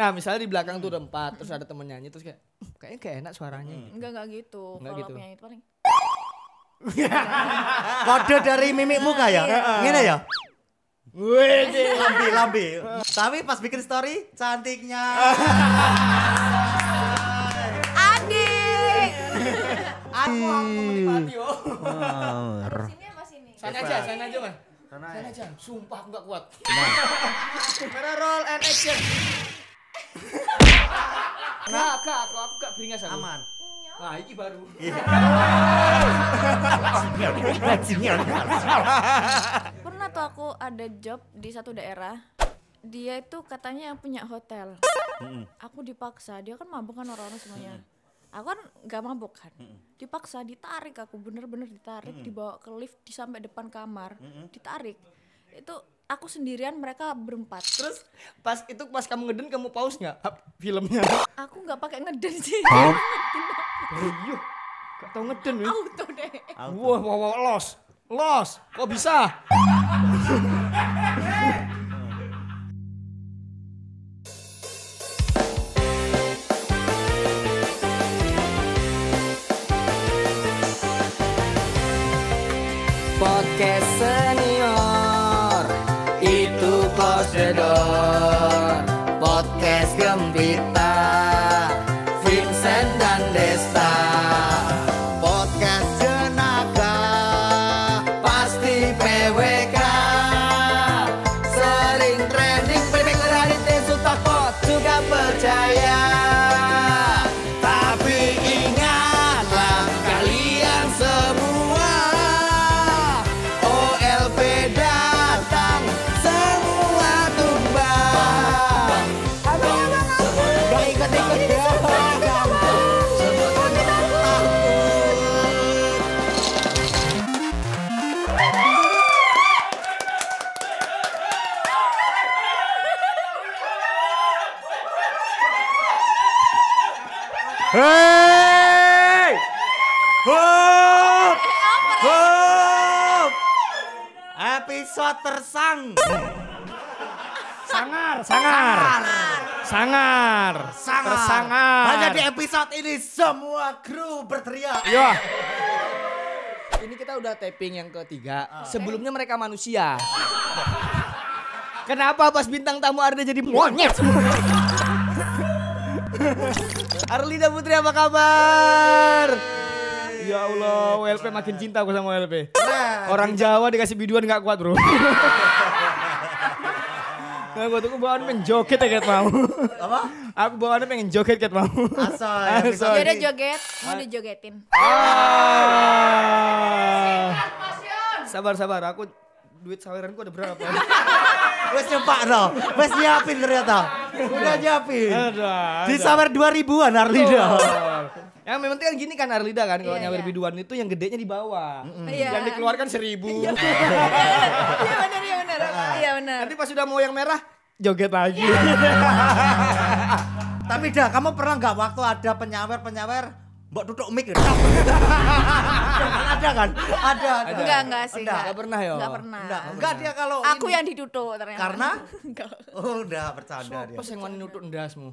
Nah misalnya di belakang tuh ada hmm. empat, terus ada temen nyanyi, terus kayak hmm, kayaknya kayak enak suaranya. Hmm. Enggak enggak gitu. Enggak Kalau gitu. penyanyi itu paling. Kode dari mimik muka iya. ya, gini ya. Wih, lambi, lambi. Tapi pas bikin story, cantiknya. Adik. Aku aku menikmati yo. Sini sini? Sana aja, sana aja mah. Sana aja, sumpah aku gak kuat. Kamera roll and action. Nah, gak, aku aku gak beringas aku. Aman. Nah, iki baru. Iya. Pernah tuh aku ada job di satu daerah. Dia itu katanya yang punya hotel. Aku dipaksa, dia kan mabuk kan orang-orang semuanya. aku kan gak mabok kan dipaksa ditarik aku bener-bener ditarik dibawa ke lift di sampai depan kamar ditarik itu aku sendirian mereka berempat terus pas itu pas kamu ngeden kamu pause nggak filmnya aku nggak pakai ngeden sih Ayo, gak tau ngeden nih? Auto deh. Wah, wah wow, los, los, kok bisa? head Sang. Sangar, sangar. Sangar. Sangar. Sangar. Hanya di episode ini semua kru berteriak. Iya. Ini kita udah taping yang ketiga. Uh. Sebelumnya mereka manusia. Kenapa pas bintang tamu Arda jadi monyet? Arlinda Putri apa kabar? Ya Allah, WLP iya, makin cinta aku sama WLP. Nah, Orang gitu. Jawa dikasih biduan gak kuat bro. Nah, gue tuh bawaan pengen joget ya kayak mau. Apa? Aku bawaannya pengen joget kayak mau. Asal. Asal. Jadi joget, mau dijogetin. Ah. Sabar sabar, aku duit saweran ku ada berapa? Wes nyepak no, wes nyiapin ternyata. Udah nyiapin. Ada, ada. Di sawer 2000-an Arlida. Yang penting kan gini kan Arlida kan kalau yeah, nyawer yeah. biduan itu yang gedenya di bawah. Mm -hmm. yeah. Yang iya. dikeluarkan seribu. Iya benar iya benar. Iya benar. Nah, iya, nanti pas sudah mau yang merah joget lagi. Iya. Tapi dah kamu pernah nggak waktu ada penyawer-penyawer Mbak duduk mic kan ada kan? Ada. ada. Enggak, enggak sih. Enggak, enggak pernah ya. Enggak pernah. Enggak, enggak dia kalau Aku ini. yang diduduk ternyata. Karena? enggak. Oh, udah bercanda so, dia. Pas yang nutuk ndasmu.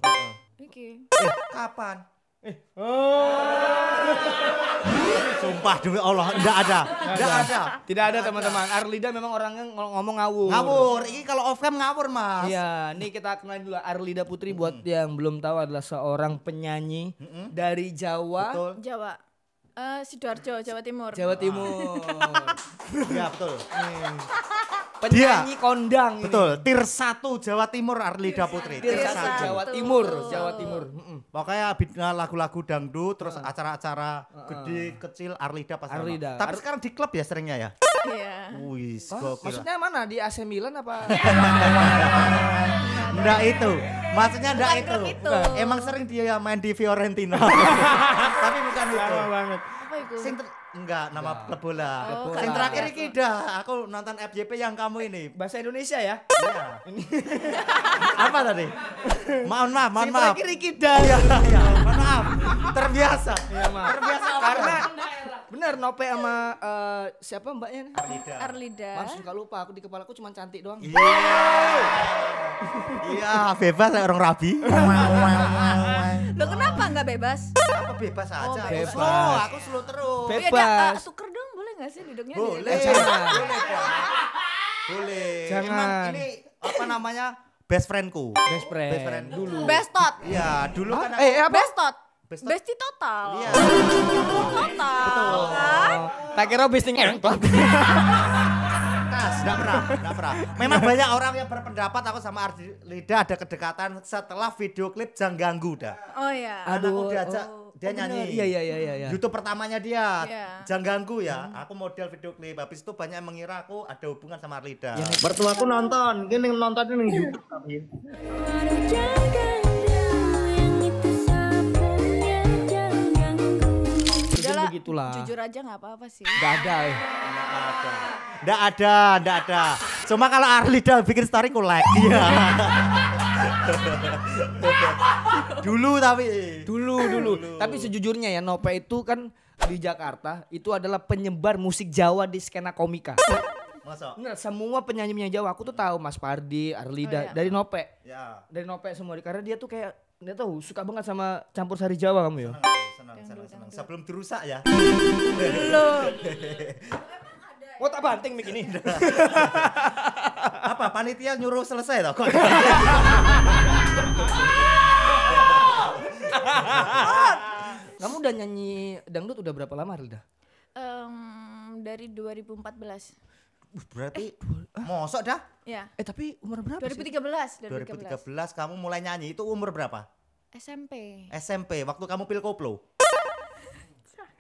Iki. Eh, kapan? Eh. Oh. Sumpah demi Allah, enggak ada. Enggak ada. Tidak ada teman-teman. Arlida memang orangnya ngomong ngawur. Ngawur. Ini kalau off cam ngawur, Mas. Iya, nih kita kenal dulu Arlida Putri buat yang belum tahu adalah seorang penyanyi dari Jawa. Betul. Jawa. Uh, Sidoarjo, Jawa Timur. Jawa Timur. Iya betul. Hmm. Penyanyi kondang. Betul. Ini. Tir 1 Jawa Timur Arlida Putri. Tir 1 Jawa Timur, Jawa Timur. Mm-mm. Pokoknya lagu-lagu dangdut terus acara-acara uh. uh. gede kecil Arlida pasti. Arlida. Tapi Ar sekarang di klub ya seringnya ya? Iya. Wih, Maksudnya mana? Di AC Milan apa? Enggak itu. Maksudnya enggak itu. itu. Emang sering dia main di Fiorentina. Tapi bukan itu. Sama banget. Apa itu? Enggak, nama klub bola. Oh, yang terakhir ini dah, aku nonton FJP yang kamu ini. Eh, bahasa Indonesia ya? Iya. Apa tadi? Mohon maaf, mohon maaf. Terakhir ini dah. Iya, iya. maaf. Terbiasa. Iya, maaf. Terbiasa karena Bener Nope sama uh, siapa mbaknya? Arlida. Arlida. Langsung gak lupa aku di kepala aku cuma cantik doang. Iya. Yeah. Iya, yeah, bebas kayak orang rabi. Lo kenapa nggak bebas? Apa bebas oh, aja? Oh, bebas. Oh, aku slow terus. Bebas. Ya, uh, tuker dong boleh nggak sih duduknya? Boleh. boleh. Boleh. Jangan. ini apa namanya? Best friendku. Best friend. Best friend dulu. Best tot. Iya, dulu kan. Eh, apa? Best tot. Bestie Besti total. Iya. total. Betul. Kan? Tak kira besti ngengklap. Tas, enggak pernah, enggak pernah. Memang banyak orang yang berpendapat aku sama Ardi Lida ada kedekatan setelah video klip Jang Ganggu dah. Oh iya. Aduh, aku oh, diajak oh. oh dia oh, nyanyi. Iya, iya, iya, iya, iya. YouTube pertamanya dia yeah. Jangan Ganggu ya. Hmm. Aku model video klip. Habis itu banyak yang mengira aku ada hubungan sama Arlida. Bertemu iya, aku nonton, gini nonton ini YouTube tapi. itulah. Jujur aja nggak apa-apa sih. Nggak ada, ya. nggak ada, nggak ada, nggak ada. Cuma kalau Arlida bikin story ku like. Iya. dulu tapi dulu, dulu dulu tapi sejujurnya ya Nope itu kan di Jakarta itu adalah penyebar musik Jawa di skena komika Masa? Nah, semua penyanyi penyanyi Jawa aku tuh tahu Mas Pardi, Arlida, oh, iya. dari Nope. Ya. Dari Nope semua karena dia tuh kayak nggak tahu suka banget sama campur sari Jawa kamu ya. Senang, senang, senang, Sebelum dirusak ya. Belum. Mau tak banting mik ini. Apa panitia nyuruh selesai tau kok. Kamu udah nyanyi dangdut udah berapa lama Rilda? Um, dari 2014 berarti eh, ah. mosok dah? Ya. Eh tapi umur berapa 2013, 2013. 2013 kamu mulai nyanyi itu umur berapa? SMP. SMP waktu kamu pil koplo.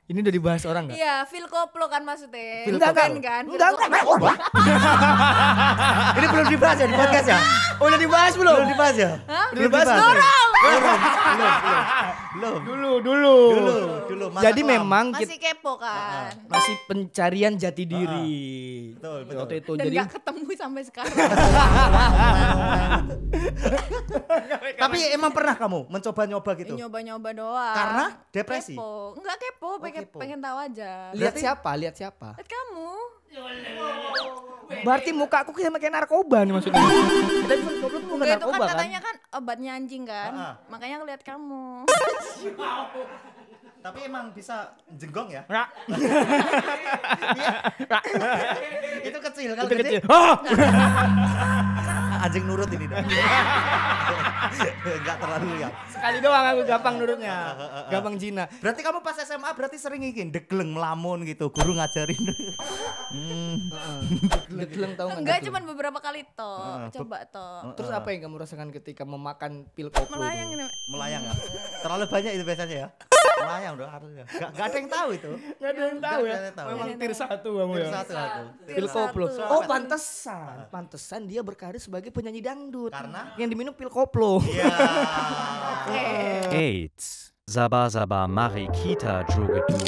Ini udah dibahas orang gak? Iya, feel Koplo kan maksudnya. Phil enggak, kan? kan? Enggak, enggak. Oh, Ini belum dibahas ya di podcast ya? Oh, udah dibahas belum? Belum dibahas ya? Hah? Belum dibahas. Ya? Dorong. Belum. Belum. Dulu, dulu. Dulu, dulu. Jadi kelam. memang masih kepo kan. masih pencarian jati ah, diri. Uh, betul, betul. Waktu itu. Dan Jadi gak ketemu sampai sekarang. Tapi emang pernah kamu mencoba-nyoba gitu? Nyoba-nyoba doang. Karena depresi. Kepo. Enggak kepo, pengen pengen, kepo. Gitu. pengen tahu aja. Lihat Berarti, siapa? Lihat siapa? Lihat kamu. Berarti muka aku kayak kayak narkoba nih maksudnya. Tapi goblok bukan narkoba kan, Katanya kan obatnya anjing kan. Uh ah, -huh. Ah. Makanya ngeliat kamu. Tapi emang bisa jenggong ya? Iya. itu kecil kalau itu kecil. Oh. anjing nurut ini dong. Enggak terlalu ya. Sekali doang aku gampang nurutnya. Eh, eh, eh, gampang jina. Berarti kamu pas SMA berarti sering ingin degleng melamun gitu. Guru ngajarin. hmm. degleng tahu enggak? Enggak, cuman beberapa kali toh. Coba toh. Terus apa yang kamu rasakan ketika memakan pil koplo? Melayang ini. Melayang ya. Terlalu banyak itu biasanya ya. Melayang dong harusnya. Gak, ada yang tahu itu. Gak ada yang tahu ya. Memang tir satu kamu ya. Tir satu aku. Pil koplo. Oh pantesan. Pantesan dia berkarir sebagai penyanyi dangdut. Karena yang diminum pil koplo. Eits. Iya. Zaba zaba mari kita juga dulu.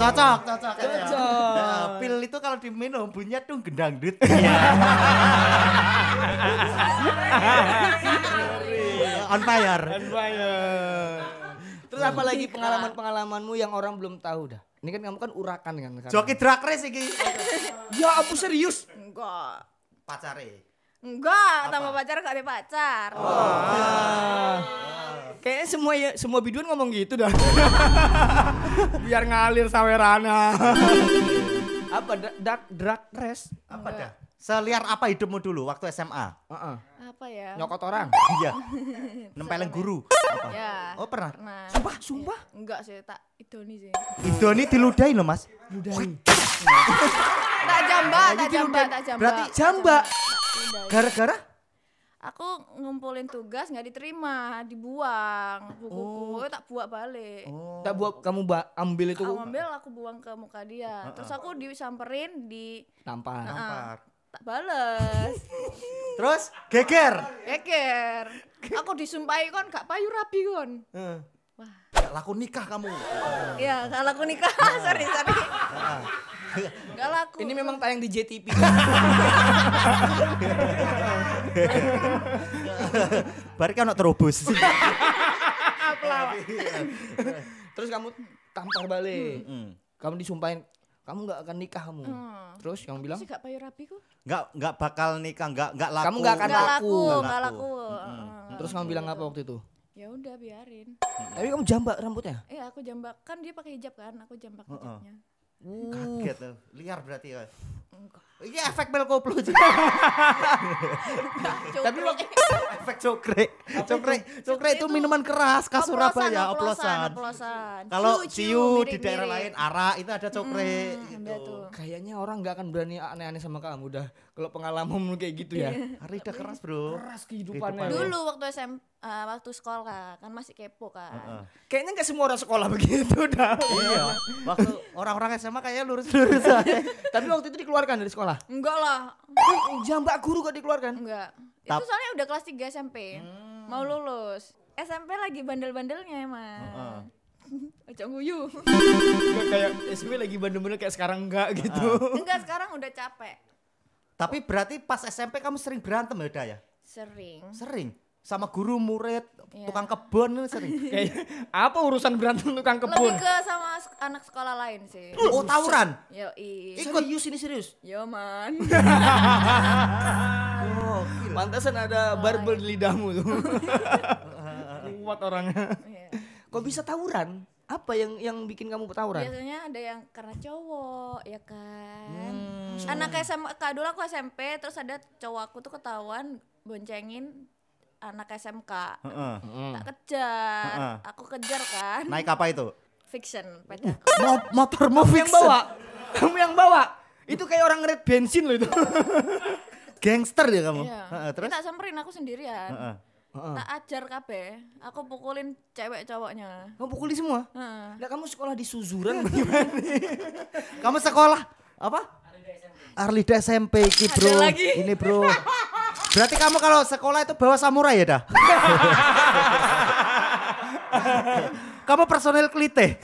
Cocok, cocok. Cocok. Nah, pil itu kalau diminum bunyinya tuh gendang dut. Iya. On fire. On fire. Terus apa lagi nah, pengalaman-pengalamanmu yang orang belum tahu dah? Ini kan kamu kan urakan kan. Joki drag race iki. ya aku serius. Enggak. Pacare. Enggak, tambah pacar gak ada pacar. Oh. Ah. Kayaknya semua ya, semua biduan ngomong gitu dah. Biar ngalir sawerana. Apa drag drag race? Apa dah? Seliar apa hidupmu dulu waktu SMA? Uh-uh. Apa ya? Nyokot orang. Iya. Nempelin guru. Apa? Iya. Oh pernah? pernah. Sumpah, sumpah. Ya. Enggak sih, tak idoni sih. Idoni diludahi loh mas. Ludahi. tak nah, jamba, tak jamba, tak jamba. Berarti jamba. Gara-gara? Aku ngumpulin tugas nggak diterima, dibuang buku oh. tak buat balik. Oh. Tak buat kamu ba ambil itu? Aku ambil, aku buang ke muka dia. Uh-uh. Terus aku disamperin di. Tampar. Tampar tak bales. Terus geger. Geger. Aku disumpahi kon gak payu rabi kon. Hmm. Wah. Gak laku nikah kamu. Iya, gak laku nikah. sorry, sorry. Gak laku. Ini memang tayang di JTV. Bari kan terobos. Terus kamu tampar balik. Hmm. Kamu disumpahin kamu nggak akan nikah kamu. Hmm. Terus yang bilang sih gak payu ku. Nggak nggak bakal nikah, gak gak laku. Kamu gak akan gak laku. Nggak laku. laku. -hmm. Terus kamu bilang apa waktu itu? Ya udah biarin. Tapi kamu jambak rambutnya? Iya, aku jambak. Kan dia pakai hijab kan, aku jambak hijabnya. Uh -uh. Kaget loh, uh. liar berarti ya. ini Iya efek bel koplo juga. Tapi lo efek cokre. Cokre, cokre itu minuman keras khas Surabaya, oplosan. oplosan. Kalau ciu di daerah lain arah itu ada cokre hmm, gitu. Kayaknya orang nggak akan berani aneh-aneh sama kamu udah. Kalau pengalaman kayak gitu ya. Hari udah keras, Bro. Keras kehidupannya. Dulu waktu SMP uh, waktu sekolah kan masih kepo kan. Uh -uh. Kayaknya nggak semua orang sekolah begitu dah. iya. Waktu orang-orang SMA kayaknya lurus-lurus aja. Tapi waktu itu dikeluarkan dari sekolah. Enggak lah. Jambak guru gak dikeluarkan? Enggak. Tap. Itu soalnya udah kelas 3 SMP. Hmm. Mau lulus. SMP lagi bandel-bandelnya emang. Uh -uh. Acak guyu. kayak SMP lagi bandel-bandel kayak sekarang enggak gitu. Uh Enggak, sekarang udah capek. Tapi berarti pas SMP kamu sering berantem ya, Daya? Sering. Sering sama guru murid yeah. tukang kebun sering kayak apa urusan berantem tukang kebun lebih ke sama anak sekolah lain sih oh tawuran yo ikut serius ini serius yo man oh, pantasan ada oh, barbel iya. di lidahmu tuh kuat orangnya yeah. kok bisa tawuran apa yang yang bikin kamu tawuran? Biasanya ada yang karena cowok ya kan. Hmm. Anak SMA dulu aku SMP terus ada cowok aku tuh ketahuan boncengin anak SMK uh-uh. tak kejar uh-uh. aku kejar kan naik apa itu fiction uh, Motor mau fiction? kamu yang bawa kamu yang bawa itu kayak orang ngeret bensin loh itu gangster ya kamu iya. uh-uh, terus tak samperin aku sendirian uh-uh. Uh-uh. Tak ajar kabe aku pukulin cewek cowoknya. Kamu pukulin semua? uh Uh. Nah, kamu sekolah di Suzuran bagaimana? kamu sekolah apa? Arlida SMP. Arlida SMP iki, Bro. Ini, Bro. Berarti kamu kalau sekolah itu bawa samurai ya dah? kamu personil klite.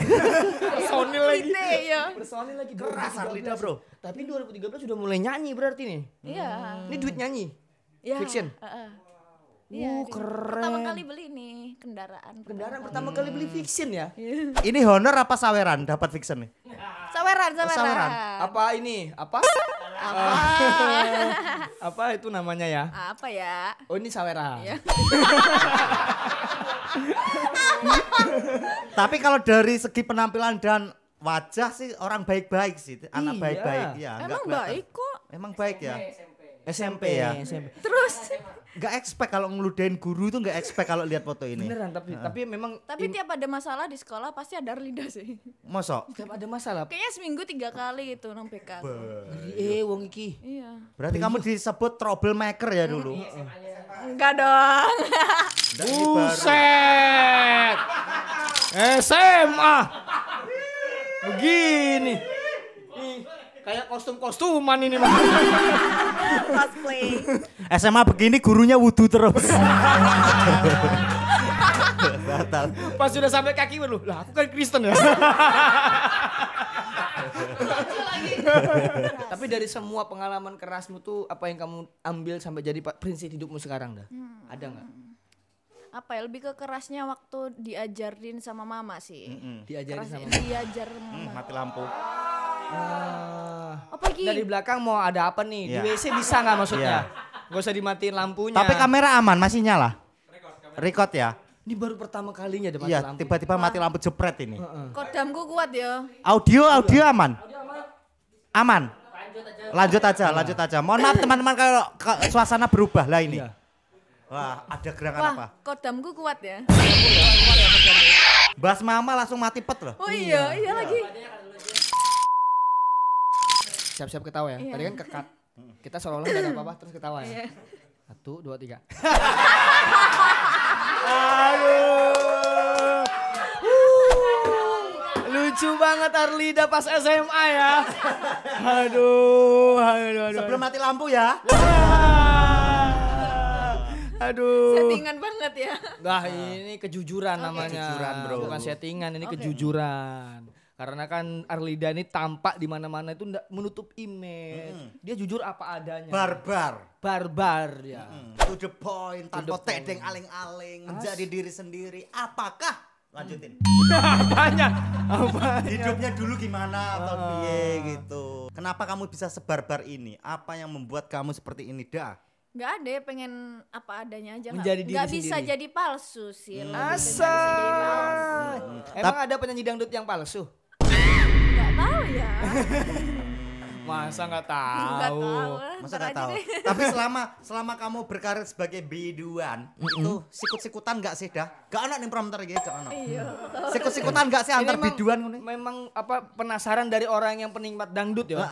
personil lagi. Klite ya. Personil lagi keras Arlida bro. Tapi 2013 sudah mulai nyanyi berarti nih. Iya. Hmm. Ini duit nyanyi. Iya. Fiction. Uh, uh. Iya, uh, keren. Pertama kali beli nih kendaraan. Kendaraan pertama, pertama kali beli hmm. fiction ya. ini honor apa saweran dapat fiction nih? Saweran, saweran. Oh, saweran. Apa ini? Apa? Apa? Eh, apa itu namanya ya? Apa ya? Oh ini sawera. Iya. Tapi kalau dari segi penampilan dan wajah sih orang baik-baik sih, anak iya. baik-baik iya. ya. Emang baik kok. Emang baik ya. SMP ya. SMP. Terus nggak expect kalau ngeludain guru tuh nggak expect kalau lihat foto ini. Beneran tapi uh. tapi memang Tapi tiap ada masalah di sekolah pasti ada Arlida sih. Masa? Tiap ada masalah. Kayaknya seminggu tiga kali itu nang PK. Eh wong iki. Iya. Berarti kamu disebut troublemaker ya dulu. Iya, iya. Enggak dong. Buset. SMA. Begini. Kayak kostum-kostuman ini mah. Cosplay. SMA begini gurunya wudhu terus. Batal. Pas sudah sampai kaki lu, lah aku kan Kristen ya. Tapi dari semua pengalaman kerasmu tuh apa yang kamu ambil sampai jadi prinsip hidupmu sekarang dah? Hmm. Ada nggak? apa ya lebih ke kerasnya waktu diajarin sama mama sih. Mm -hmm. Diajarin sama mama. Diajar hmm, mama. Mm, mati lampu. Uh, apa lagi? Dari belakang mau ada apa nih? Yeah. Di iya. WC bisa nggak maksudnya? Yeah. Gak usah dimatiin lampunya. Tapi kamera aman, masih nyala. Record, ya. Ini baru pertama kalinya ada mati iya, lampu. tiba-tiba mati lampu jepret ini. Uh, uh. Kodamku kuat ya. Audio, audio aman. aman. Lanjut aja, lanjut aja. Mohon maaf teman-teman kalau suasana berubah lah ini. Iya. Wah, ada gerangan Wah, apa? Kodamku kuat ya. Bas mama langsung mati pet loh. Oh iya, iya, iya lagi siap-siap ketawa ya. Yeah. Tadi kan kekat. Kita seolah-olah gak ada apa-apa terus ketawa ya. Yeah. Satu, dua, tiga. Aduh. lucu banget Arlida pas SMA ya. Aduh, aduh, aduh. Sebelum mati lampu ya. Aduh. Settingan banget ya. Nah, ini kejujuran okay. namanya. Kejujuran, Bro. Bukan settingan, ini okay. kejujuran karena kan Arlida ini tampak di mana-mana itu ndak menutup image. Mm. Dia jujur apa adanya. Barbar. Barbar ya. Mm. To the point, tanpa tedeng aling-aling, menjadi diri sendiri. Apakah lanjutin? Apanya? apa? Ya? Hidupnya dulu gimana atau uh. piye gitu. Kenapa kamu bisa sebarbar ini? Apa yang membuat kamu seperti ini dah? nggak ada ya pengen apa adanya aja menjadi gak, diri gak bisa jadi palsu sih hmm. Asal Bisa jadi palsu. Emang ada penyanyi dangdut yang palsu? tahu ya. Masa nggak tahu? Gak tahu Masa nggak tahu. Tapi selama selama kamu berkarir sebagai biduan itu sikut-sikutan nggak sih dah? Gak anak nih pramter gitu gak anak. Iya. Sikut-sikutan nggak sih antar biduan biduan Memang apa penasaran dari orang yang penikmat dangdut ya?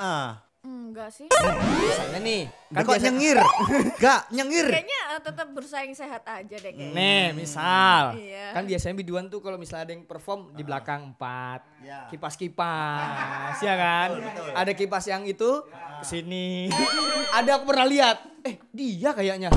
Enggak sih. Misalnya nih, kan kok nyengir. Enggak, nyengir. Kayaknya eh, tetap bersaing sehat aja deh kayaknya. Nih, misal. Iya. Kan biasanya biduan tuh kalau misalnya ada yang perform di belakang empat. Ya. Kipas-kipas, ya kan? Ada kipas yang itu iya. ke sini. ada aku pernah lihat. Eh, dia kayaknya.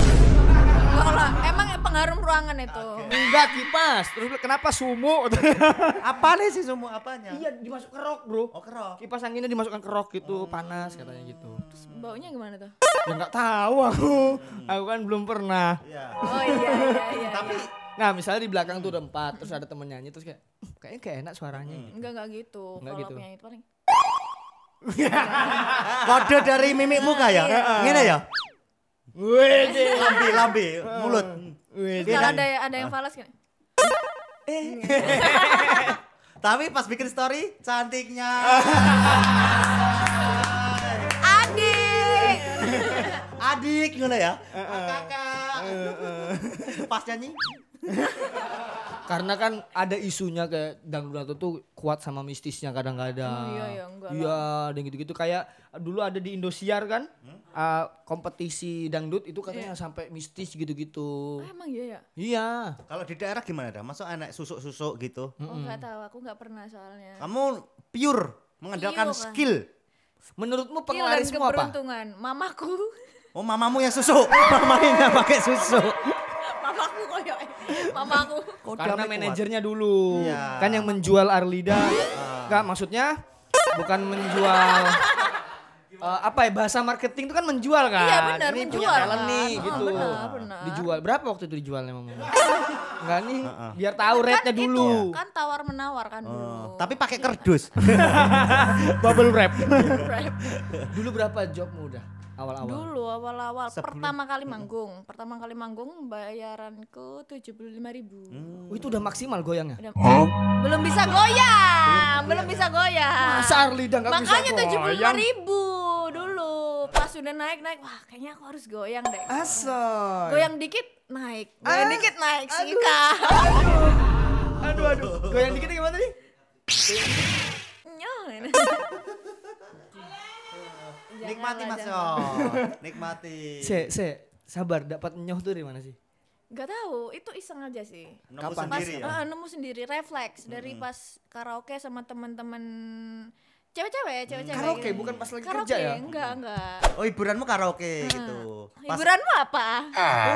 Enggak emang pengharum ruangan itu. Okay. Enggak kipas. Terus kenapa sumu? apa nih sih sumu apanya? Iya, dimasuk kerok Bro. Oh, kerok Kipas anginnya dimasukkan kerok gitu, hmm. panas katanya gitu. Terus baunya gimana tuh? Ya enggak tahu aku. Hmm. Aku kan belum pernah. Iya. Oh iya iya iya. iya. Tapi Nah misalnya di belakang tuh ada empat, terus ada temen nyanyi, terus kayak hmm, kayaknya kayak enak suaranya. Hmm. Enggak enggak gitu. Enggak Kalau gitu. penyanyi itu paling. Kode dari mimik muka ya? Iya. Gini ya? Wede. Eh, lambi, lambi, mulut. Hmm. Wede. Kalau ada ada yang ah. falas kan? Eh. Tapi pas bikin story cantiknya. Adik. Adik ngono ya. Eh, eh. Kakak. Pas nyanyi. Karena kan ada isunya kayak dangdut tuh kuat sama mistisnya kadang-kadang. Oh, iya, iya, enggak Iya, dan gitu-gitu kayak dulu ada di Indosiar kan hmm? uh, kompetisi dangdut itu katanya yeah. sampai mistis gitu-gitu. Ah, emang iya ya? Iya. Kalau di daerah gimana dah? Masuk anak susuk-susuk gitu? Oh, enggak mm -hmm. tahu, aku enggak pernah soalnya. Kamu pure mengandalkan pure. skill. Menurutmu penglarismu apa? keberuntungan. Mamaku. Oh mamamu yang susuk, mamanya pakai susuk. mamaku koyok. Eh, mamaku. Karena manajernya dulu. Ya. Kan yang menjual Arlida. Enggak, ah. maksudnya bukan menjual uh, apa ya bahasa marketing itu kan menjual kan. Iya benar, ini menjual. Punya nih oh, gitu. Benar, benar. Dijual berapa waktu itu dijualnya Mama? Enggak nih, ah, biar tahu kan rate-nya kan dulu. Itu, ya, kan tawar menawar kan dulu. tapi pakai iya. kerdus. Bubble wrap. dulu berapa job udah? awal-awal dulu awal-awal pertama kali manggung pertama kali manggung bayaranku tujuh puluh lima ribu hmm. oh, itu udah maksimal goyangnya udah... Huh? belum bisa goyang belum, bisa goyang masa nggak bisa makanya tujuh puluh lima ribu dulu pas udah naik naik wah kayaknya aku harus goyang deh asal goyang dikit naik goyang ah, dikit naik sih kak aduh aduh goyang dikit gimana nih goyang Nikmati Mas Nikmati. Se, se, sabar dapat nyoh tuh di mana sih? Gak tau, itu iseng aja sih. Nemu Kapan? sendiri pas, ya? Uh, nemu sendiri, refleks hmm. dari pas karaoke sama teman-teman cewek-cewek ya, cewek-cewek. Karaoke bukan pas lagi karaoke, kerja ya? Enggak, enggak. Oh, hiburanmu karaoke hmm. gitu. Pas, hiburanmu apa?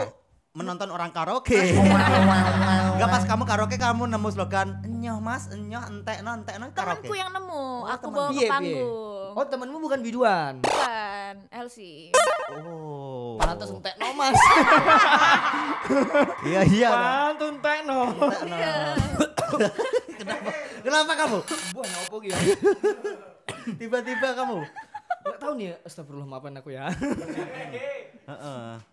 Oh menonton orang karaoke. Enggak pas kamu karaoke kamu nemu slogan enyoh mas, enyoh entek no entek no karaoke. Temanku yang nemu, oh, aku temen. bawa ke panggung. Oh temenmu bukan biduan? Bukan, LC. Oh. Pantas tekno mas. Iya iya. Pantun tekno. Iya. Kenapa? Kenapa kamu? Buah nyopo gitu. Tiba-tiba kamu. Gak tahu nih, astagfirullah maafin aku ya.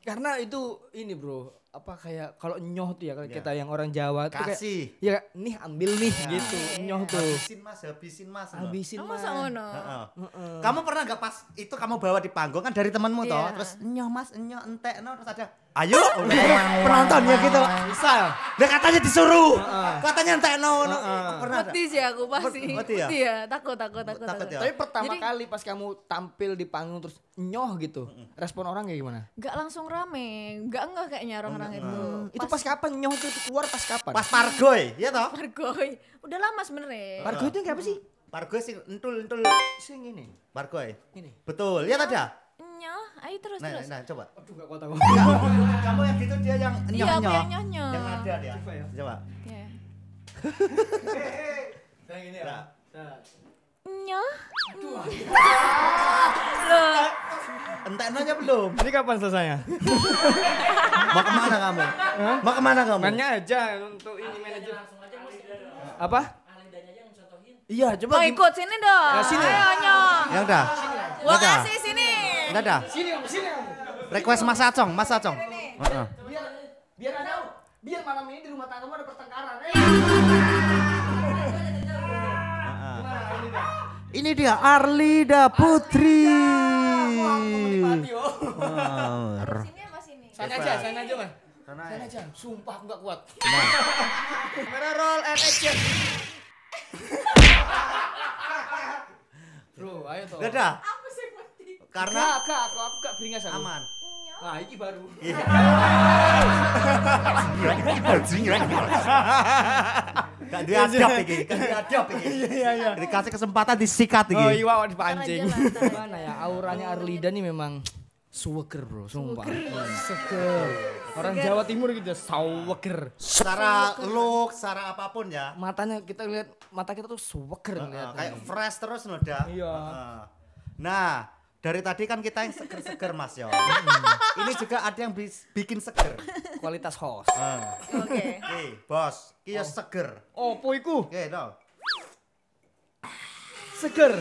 Karena itu ini bro, apa kayak kalau nyoh tuh ya kalau yeah. kita yang orang Jawa tuh kasih kayak, ya nih ambil nih yeah. gitu nyoh tuh habisin mas habisin mas habisin mas uh-uh. kamu pernah nggak pas itu kamu bawa di panggung kan dari temanmu yeah. toh iya. terus nyoh mas nyoh entek no terus ada ayo penontonnya gitu misal dia katanya disuruh uh-uh. katanya entek no no uh-uh. pernah mati sih aku pasti mati ya? ya takut takut takut, takut, Ya? tapi pertama Jadi, kali pas kamu tampil di panggung terus nyoh gitu respon orang kayak gimana nggak langsung rame nggak enggak kayaknya orang orang hmm. Hmm. itu. Pas, pas kapan nyoh itu keluar pas kapan? Pas pargoy, ya toh? Pargoy. Udah lama sebenarnya. Pargoy itu apa sih? Pargoy sih entul-entul sing ini. Pargoy. Ini. Betul, ya tadi Nyoh, ayo terus nah, terus. Nah, coba. Aduh enggak kuat aku. Kamu yang gitu dia yang iya, nyoh-nyoh. Iya, aku yang nyoh-nyoh. Yang ada dia. Coba ya. Coba. Hehehe. Yang ini ya. Nah. nah. Nyah. Entah nanya belum. Ini kapan selesainya? Mau kemana kamu? Hah? Mau kemana kamu? Nanya aja untuk ini manajer. Apa? Iya, coba. Mau ikut sini dong. Ya, sini. Ayo, nyong. Yang dah. Gua kasih sini. Enggak dah. Sini, sini. Request Mas Acong, Mas Acong. Heeh. Biar biar ada biar malam ini di rumah tanggamu ada pertengkaran. Eh. Ini dia Arlida Putri. Sana aja, sana aja, Mas. Sana, aja. Sumpah kuat. Kamera roll and action. Bro, ayo toh. Aku sih mati. Karena aku aku Aman. Nah, ini baru. Iya. Gak duwe iki, gak duwe iki. Iya, iya iya. Dikasih kesempatan disikat iki. Oh iya awak dipancing. Gimana ya auranya Arlida nih memang Suweger bro, sumpah. Seger. Iya. Orang Jawa Timur gitu, saweger. Secara look, secara apapun ya. Matanya kita lihat, mata kita tuh suweger. Uh, kayak fresh terus noda. Iya. nah, dari tadi kan kita yang seger-seger Mas Yo. Ini juga ada yang bikin seger. Kualitas host. Hmm. Oke. bos, kia oh. seger. Oh, poiku? oke no. Seger.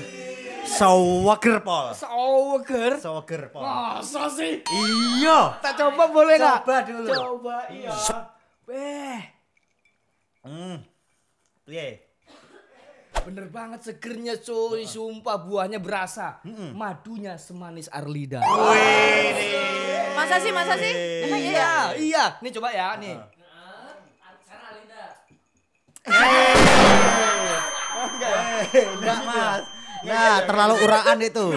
Sawager Pol. Sawager. Sawager Pol. Masa sih? Iya. Tak coba boleh nggak? Coba dulu. Coba iya. Weh. Hmm. Piye? Bener banget segernya cuy, sumpah buahnya berasa. mm Madunya semanis Arlida. Wih. Masa sih, masa sih? Iya, Emang iya, iya, iya. Nih coba ya, nih. Enggak, enggak mas. Nah, terlalu uraan itu.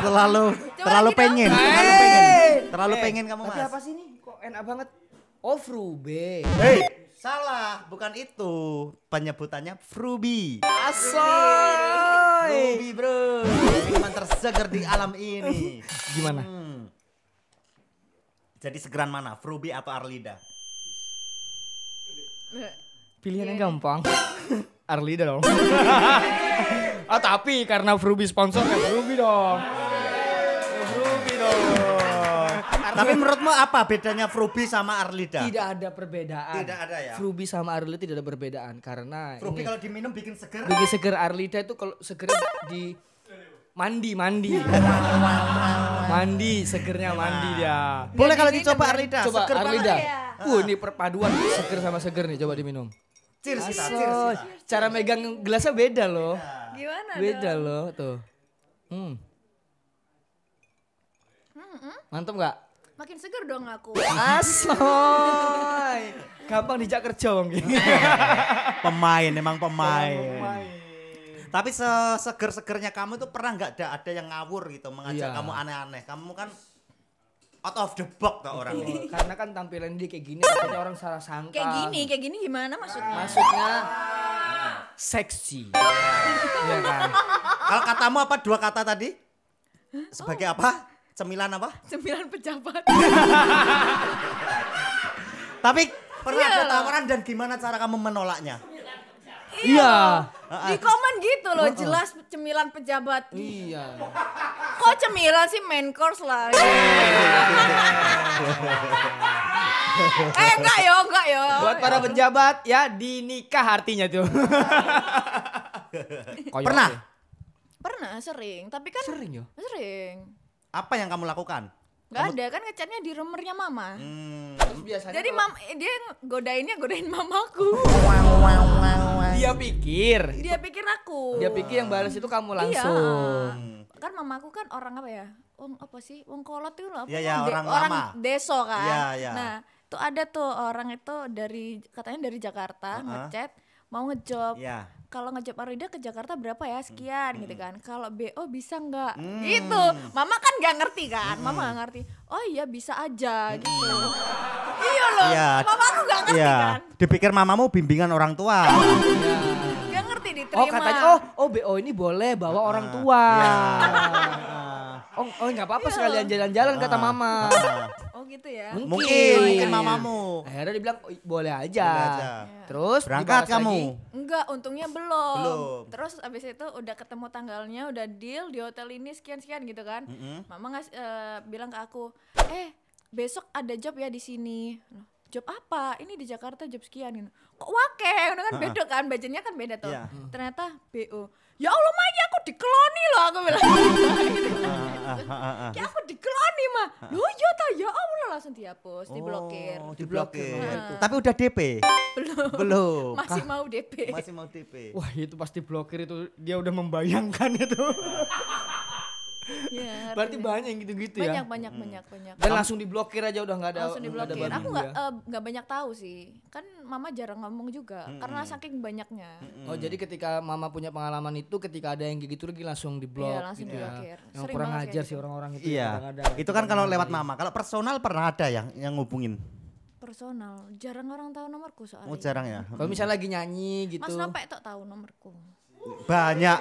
Terlalu terlalu pengen, terlalu pengen. Terlalu pengen kamu mas. Tapi apa sih ini? Kok enak banget? Ofru, B. Hey. Salah, bukan itu. Penyebutannya Frubi. Asoy. Frubi bro. Minuman terseger di alam ini. Gimana? Hmm. Jadi segeran mana? Frubi atau Arlida? Pilihan yang iya, iya. gampang. Arlida dong. ah tapi karena Frubi sponsor ya Frubi dong. Frubi dong. Tapi menurutmu apa bedanya Fruby sama Arlida? Tidak ada perbedaan. Tidak ada ya. Fruby sama Arlida tidak ada perbedaan karena Fruby kalau diminum bikin seger. Bikin seger Arlida itu kalau seger di mandi mandi iya. mandi segernya iya. mandi dia boleh kalau dicoba Arlida coba seger Arlida ya. uh ini perpaduan seger sama seger nih coba diminum Cheers kita, cheers kita. Cara megang gelasnya beda loh. Beda. Iya. Gimana Beda dong? loh tuh. Hmm. Mantap gak? Makin seger dong aku. Asoy. Gampang dijak kerja wong Pemain emang pemain. Oh, pemain. Tapi se seger-segernya kamu itu pernah nggak ada ada yang ngawur gitu mengajak yeah. kamu aneh-aneh. Kamu kan out of the box tuh orang. Oh, karena kan tampilan dia kayak gini takutnya orang salah sangka. Kayak gini, kayak gini gimana maksudnya? Maksudnya seksi. Iya kan? Kalau katamu apa dua kata tadi? Sebagai oh. apa? Cemilan apa? Cemilan pejabat. Tapi pernah iya. ada tawaran dan gimana cara kamu menolaknya? Iya. iya. Di komen gitu loh, jelas cemilan pejabat. Iya. Kok cemilan sih main course lah. eh enggak yo, ya, enggak yo. Ya. Buat para pejabat ya dinikah artinya tuh. Pernah? Pernah sering, tapi kan Sering ya. Sering apa yang kamu lakukan? Gak kamu... ada kan ngecatnya di rumornya mama. Hmm. biasanya Jadi kalau... mam dia godainnya godain mamaku. dia pikir. Dia pikir aku. Dia pikir yang balas itu kamu iya. langsung. Iya. Kan mamaku kan orang apa ya? Wong apa sih? Wong kolot itu loh. Iya, ya, orang, de- orang deso kan. Ya, ya. Nah, tuh ada tuh orang itu dari katanya dari Jakarta uh -huh. ngechat mau ngejob. Yeah. Kalau ngejob Arida ke Jakarta berapa ya sekian mm. gitu kan. Kalau BO bisa nggak? Mm. Gitu. Mama kan nggak ngerti kan. Mm. Mama nggak ngerti. Oh iya bisa aja gitu. iya loh. Yeah. Mama aku nggak ngerti yeah. kan. Dipikir mamamu bimbingan orang tua. Nggak ngerti diterima. Oh katanya oh oh BO ini boleh bawa uh, orang ah. tua. Yeah. oh oh nggak apa-apa yeah. sekalian jalan-jalan uh, kata ah. mama. Ah gitu ya. Mungkin, mungkin, iya, mungkin mamamu. Akhirnya dibilang oh, boleh aja. Boleh aja. Ya. Terus berangkat kamu? Lagi. Enggak, untungnya belum. belum. Terus abis itu udah ketemu tanggalnya, udah deal di hotel ini sekian-sekian gitu kan. Mm -hmm. Mama ngas uh, bilang ke aku, "Eh, besok ada job ya di sini." job apa ini di Jakarta job sekian gitu kok wake gitu kan beda kan budgetnya kan beda tuh yeah. ternyata BO ya Allah mah ya aku dikeloni loh aku bilang ya aku dikeloni mah lu ya tau ya Allah langsung dihapus oh, diblokir nah. tapi udah DP belum belum masih mau DP masih mau DP wah itu pasti blokir itu dia udah membayangkan itu ya, Berarti ya. banyak yang gitu-gitu banyak, ya. Banyak banyak hmm. banyak banyak. Dan langsung diblokir aja udah nggak ada. Langsung diblokir. Aku nggak eh, nggak uh, banyak tahu sih. Kan mama jarang ngomong juga hmm. karena saking banyaknya. Hmm. Oh jadi ketika mama punya pengalaman itu ketika ada yang gitu lagi langsung iya, diblok. ya, langsung gitu ya? diblokir. Yang Sering kurang ajar sih gitu. orang-orang itu. Iya. Itu kan gitu. kalau lewat mama. Kalau personal pernah ada yang yang ngubungin personal jarang orang tahu nomorku soalnya oh jarang ya kalau misalnya lagi nyanyi gitu mas nampak tak tahu nomorku banyak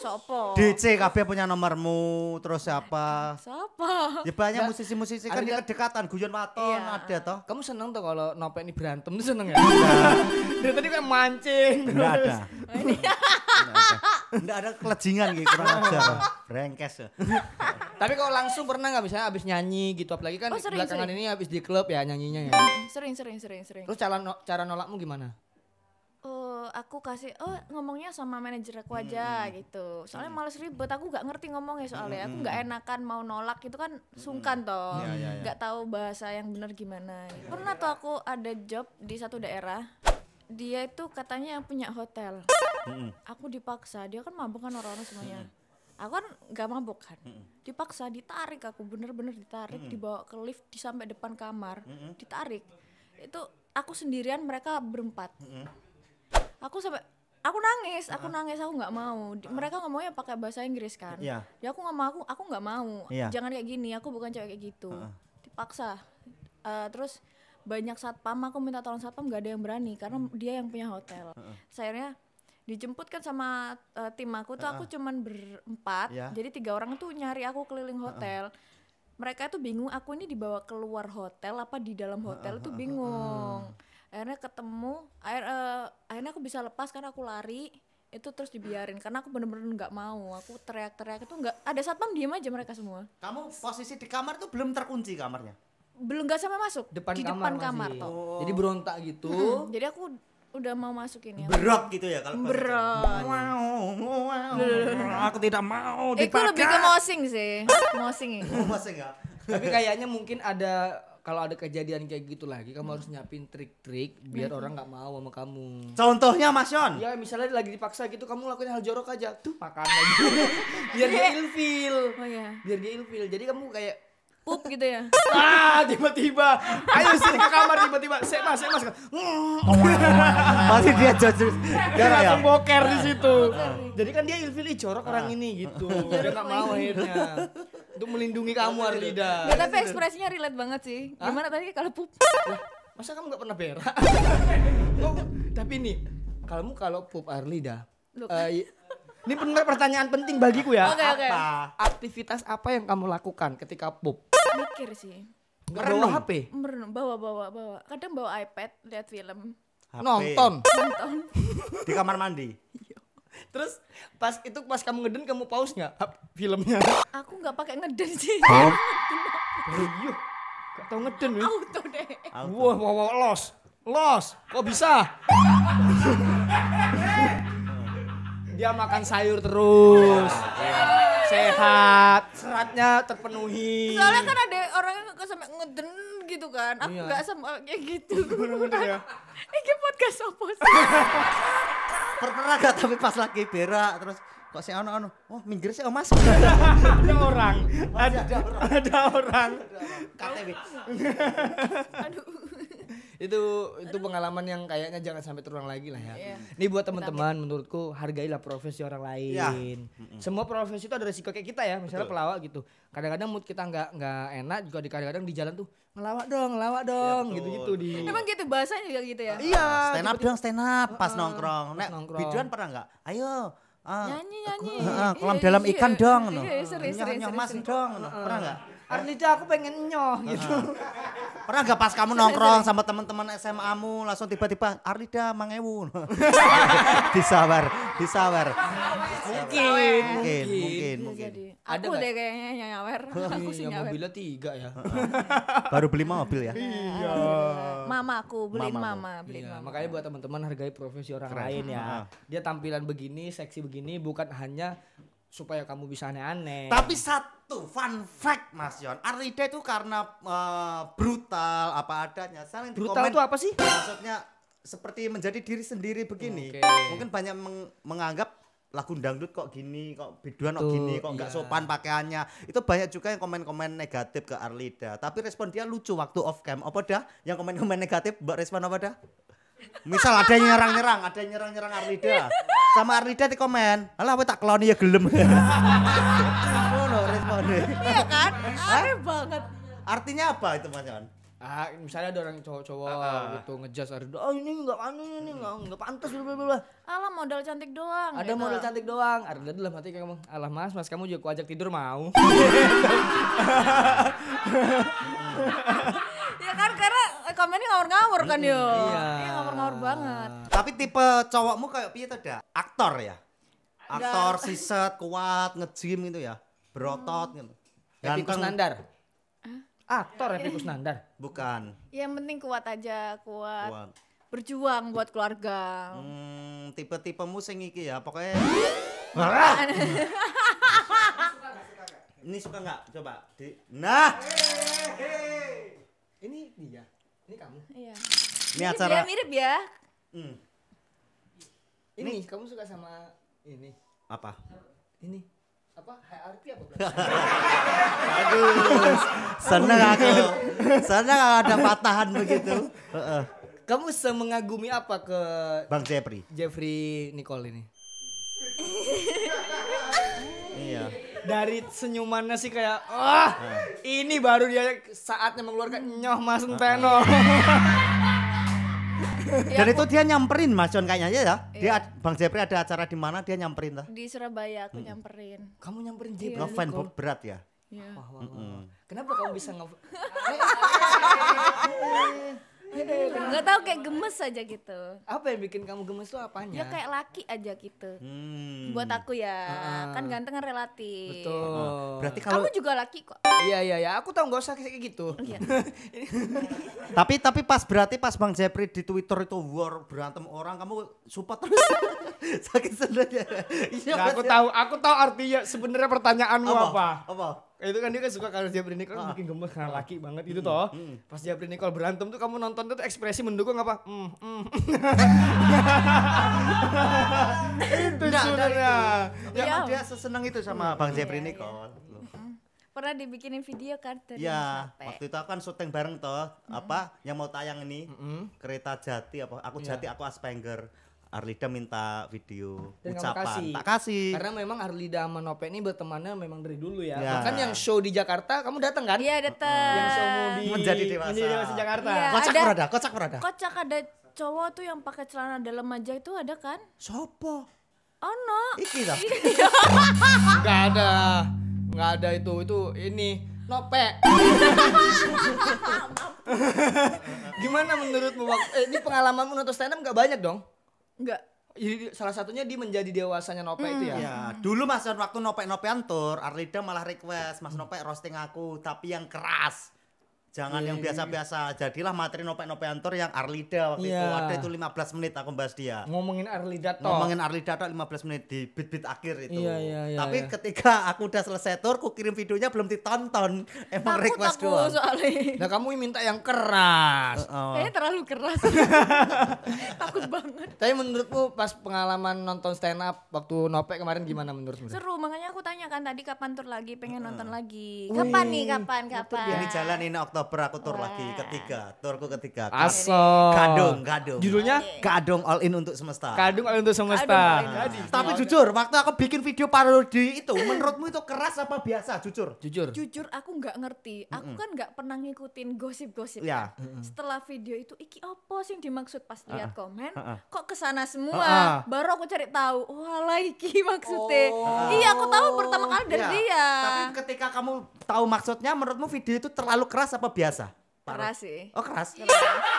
Sopo? DC KB punya nomormu, terus siapa? Sopo? Ya banyak musisi-musisi kan yang kedekatan, Guyon Waton iya. ada toh. Kamu seneng tuh kalau Nopek ini berantem tuh seneng ya? Iya. Dari tadi kayak mancing terus. Enggak ada. Enggak oh, iya. ada kelejingan gitu kurang ajar. Rengkes ya. Tapi kalau langsung pernah nggak misalnya abis nyanyi gitu apalagi kan oh, sering, belakangan sering. ini abis di klub ya nyanyinya ya. Sering sering sering sering. Terus cara cara nolakmu gimana? oh aku kasih oh ngomongnya sama manajer aku aja hmm, hmm. gitu soalnya hmm. males ribet aku nggak ngerti ngomongnya soalnya hmm. aku hmm, nggak hmm. enakan mau nolak itu kan sungkan toh ya, ya, ya. nggak yeah, yeah, yeah. tahu bahasa yang benar gimana pernah tuh aku ada job di satu daerah dia itu katanya yang punya hotel hmm. aku dipaksa dia kan mabuk kan orang-orang semuanya hmm. Aku kan gak mabuk kan, mm dipaksa ditarik aku bener-bener ditarik mm dibawa ke lift di sampai depan kamar, mm ditarik itu aku sendirian mereka berempat, mm aku sampai aku nangis, aku nangis, aku nggak mau. Mereka ngomongnya pakai bahasa Inggris kan. Iya. ya Yeah. aku nggak mau, aku aku nggak mau. Yeah. Jangan kayak gini, aku bukan cewek kayak gitu. Uh. Dipaksa. Uh, terus banyak satpam, aku minta tolong satpam nggak ada yang berani karena hmm. dia yang punya hotel. Uh. Sayangnya dijemput kan sama uh, tim aku tuh uh. aku cuman berempat. Yeah. Jadi tiga orang tuh nyari aku keliling hotel. Uh. Mereka tuh bingung aku ini dibawa keluar hotel apa di dalam hotel tuh bingung. Uh akhirnya ketemu air uh, eh, akhirnya aku bisa lepas karena aku lari itu terus dibiarin karena aku bener-bener nggak -bener mau aku teriak-teriak itu nggak ada satpam diem aja mereka semua kamu posisi di kamar tuh belum terkunci kamarnya belum nggak sampai masuk depan di kamar depan masih. kamar tuh oh. jadi berontak gitu hmm, jadi aku udah mau masukin ya berat gitu ya kalau berat mau wow, aku tidak mau dipakai itu lebih ke mosing sih mosing ya mosing ya tapi kayaknya mungkin ada kalau ada kejadian kayak gitu lagi kamu hmm. harus nyiapin trik-trik biar hmm. orang nggak mau sama kamu. Contohnya Mas Yon. Ya misalnya lagi dipaksa gitu kamu lakuin hal jorok aja. Tuh makan lagi. biar dia ilfil. Oh iya. Biar dia ilfil. Jadi kamu kayak pup gitu ya. Ah, tiba-tiba. Ayo sini ke kamar tiba-tiba. saya Mas, saya Mas. Masih dia judge. Dia langsung ya? boker di situ. Jadi kan dia ilfil jorok orang ah. ini gitu. Dia nggak mau akhirnya untuk melindungi kamu Arlida. Ya, tapi ekspresinya relate banget sih. Hah? Gimana tadi kalau pup? masa kamu gak pernah berak? oh, tapi nih, kamu kalau pup Arlida, uh, ini benar pertanyaan penting bagiku ya. Okay, apa aktivitas apa yang kamu lakukan ketika pup? Mikir sih. Merenung. bawa HP? Merenung, bawa bawa bawa. Kadang bawa iPad, lihat film. HP. Nonton. Nonton. Di kamar mandi. Terus pas itu pas kamu ngeden kamu pause nggak filmnya? Aku nggak pakai ngeden sih. Iya. Gak tau ngeden ya. Auto deh. Auto. Wah, wah, wah, los. Los, kok bisa? Dia makan sayur terus. Sehat, seratnya terpenuhi. Soalnya kan ada orang yang sampai ngeden gitu kan. Aku iya. nggak iya. sama kayak gitu. Ya. Ini podcast apa sih? pernah gak ya, tapi pas lagi berak terus kok si ono ono oh minggir sih oh mas ada orang ada, ada orang ada orang KTW aduh itu itu pengalaman yang kayaknya jangan sampai terulang lagi lah ya. Yeah. Ini buat teman-teman menurutku hargailah profesi orang lain. Yeah. Semua profesi itu ada resiko kayak kita ya, misalnya Betul. pelawak gitu. Kadang-kadang mood kita nggak nggak enak juga di kadang-kadang di jalan tuh ngelawak dong, ngelawak iya, dong gitu-gitu ya, di. Emang gitu bahasanya juga gitu ya. Uh, iya, stand up dong, stand up pas uh, nongkrong. Nek nongkrong. biduan pernah nggak? Ayo Uh, nyanyi nyanyi. Uh, kolam dalam iya, ikan iya, dong. Iya, iya, iya, iya, dong. Pernah nggak? Arnida aku pengen nyoh gitu. Pernah gak pas kamu nongkrong sama teman-teman SMA-mu langsung tiba-tiba Arnida mangewu. disawer, disawer. Mungkin, mungkin, mungkin. mungkin. Ada aku deh kayaknya nyawer. aku sih nyawer. Mobilnya tiga ya. Baru beli mobil ya. Iya. Mama aku beli mama, mama beli iya. mama. Makanya buat teman-teman hargai profesi orang lain ya. Dia tampilan begini, seksi begini bukan hanya supaya kamu bisa aneh-aneh. Tapi satu fun fact Mas Yon, Arlida itu karena uh, brutal apa adanya. Saling brutal itu apa sih? Maksudnya seperti menjadi diri sendiri begini. Okay. Mungkin banyak meng menganggap lagu dangdut kok gini, kok biduan kok gini, kok nggak iya. sopan pakaiannya. Itu banyak juga yang komen-komen negatif ke Arlida. Tapi respon dia lucu waktu off cam. Apa dah? Yang komen-komen negatif, mbak respon apa dah? Misal ada yang nyerang-nyerang, ada yang nyerang-nyerang Arlida. Sama Arlida di komen, alah aku tak keloni ya gelem. Iya. Ngono responnya. Iya kan? Aneh banget. Artinya apa itu Mas Jan? Ah, misalnya ada orang cowok-cowok uh, uh. gitu ngejas Arlida, oh ini enggak anu ini enggak enggak pantas bla bla bla. Alah modal cantik doang. Ada gitu. modal cantik doang. Arlida dalam hati kayak ngomong, "Alah Mas, Mas kamu juga kuajak tidur mau." ini ngawur-ngawur kan yo. Iya. Iya ngawur-ngawur banget. Tapi tipe cowokmu kayak piye tuh Aktor ya? Aktor siset, kuat, ngejim gitu ya. Berotot hmm. gitu. Ganteng. Epikus Nandar. Aktor Epi Kusnandar. Iya. Bukan. Iya, yang penting kuat aja, kuat. kuat. Berjuang buat keluarga. Hmm, tipe-tipemu sing iki ya, pokoknya Ini suka nggak? Coba. Di... Nah. Ini dia. Ini kamu. Iya. Ini mirip acara. Ya, mirip ya. Hmm. Ini, ini kamu suka sama ini. Apa? Ini apa HRT apa Aduh, seneng aku, seneng ada patahan begitu. Kamu semengagumi apa ke Bang Jeffrey? Jeffrey Nicole ini. iya dari senyumannya sih kayak wah ini baru dia saatnya mengeluarkan nyoh mas Enteno. Dan itu dia nyamperin Mas John kayaknya ya. Dia Bang Jepri ada acara di mana dia nyamperin tuh? Di Surabaya aku nyamperin. Kamu nyamperin Jepri? Iya, Ngefan berat ya? Yeah. Wah, wah, wah. Kenapa kamu bisa nge nggak tahu kayak gemes aja gitu apa yang bikin kamu gemes tuh apanya ya kayak laki aja gitu hmm. buat aku ya ah. kan ganteng kan relatif betul oh. berarti kalau kamu juga laki kok iya iya ya aku tau gak usah kayak gitu iya. tapi tapi pas berarti pas bang Jepri di Twitter itu war berantem orang kamu support terus sakit sebenarnya ya aku tahu aku tahu artinya sebenarnya pertanyaanmu apa apa, apa? itu kan dia kan suka kalau Jabri Nicole ah. bikin gemes karena laki ah. banget itu hmm. toh. Hmm. Pas Jabri Nicole berantem tuh kamu nonton tuh ekspresi mendukung apa? hmm, hmm. itu nah, sebenarnya. Ya, iya. dia sesenang itu sama hmm. Bang Jabri Nicole. Iya, iya, hmm. Pernah dibikinin video kan dari Ya, waktu itu aku kan syuting bareng toh, apa yang mau tayang ini kereta jati apa aku jati aku Aspenger Arlida minta video Dan ucapan kasih. tak kasih karena memang Arlida sama Nope ini bertemannya memang dari dulu ya, ya. bahkan yang show di Jakarta kamu datang kan iya datang yang show mau di menjadi dewasa, menjadi dewasa Jakarta ya, kocak ada, berada kocak berada kocak ada cowok tuh yang pakai celana dalam aja itu ada kan sopo oh no iki lah iya. Gak ada gak ada itu itu ini Nope. Gimana menurutmu? Eh, ini pengalamanmu nonton stand up gak banyak dong? Enggak. Jadi iya, iya, salah satunya dia menjadi dewasanya Nope mm. itu ya. Iya, dulu masa waktu Nope Nopean tour, Arlida malah request Mas Nope roasting aku tapi yang keras. Jangan yang iya, iya, biasa-biasa. Iya. Jadilah materi nopek-nopeantor yang Arlida waktu yeah. itu. Ada itu 15 menit aku bahas dia. Ngomongin Arlida toh. Ngomongin Arlida toh 15 menit di bit-bit akhir itu. Yeah, yeah, yeah, Tapi ketika aku udah selesai tour, aku kirim videonya belum ditonton. Emang takut, request doang. soalnya. Nah kamu minta yang keras. Kayaknya terlalu keras. takut banget. Tapi menurutku pas pengalaman nonton stand up waktu nopek kemarin gimana menurutmu? Seru, makanya aku tanyakan tadi kapan tour lagi, pengen nonton lagi. Kapan nih, kapan, kapan? Ini jalan ini Oktober Oktober aku tur lagi ketiga, turku ketiga. Aso. Kadung, Kadung. Judulnya Kadung All In untuk semesta. Kadung All In untuk semesta. Nah, Tapi jujur, waktu aku bikin video parodi itu, menurutmu itu keras apa biasa? Jujur. Jujur. Jujur, aku nggak ngerti. Aku kan nggak pernah ngikutin gosip-gosip. Ya. Kan? Setelah video itu, iki opo sih dimaksud pas lihat komen, kok kesana semua. Baru aku cari tahu, wala iki maksudnya. Oh. Iya, aku tahu pertama kali dari iya. dia. Tapi ketika kamu tahu maksudnya, menurutmu video itu terlalu keras apa biasa? Keras sih. Oh keras. Keras,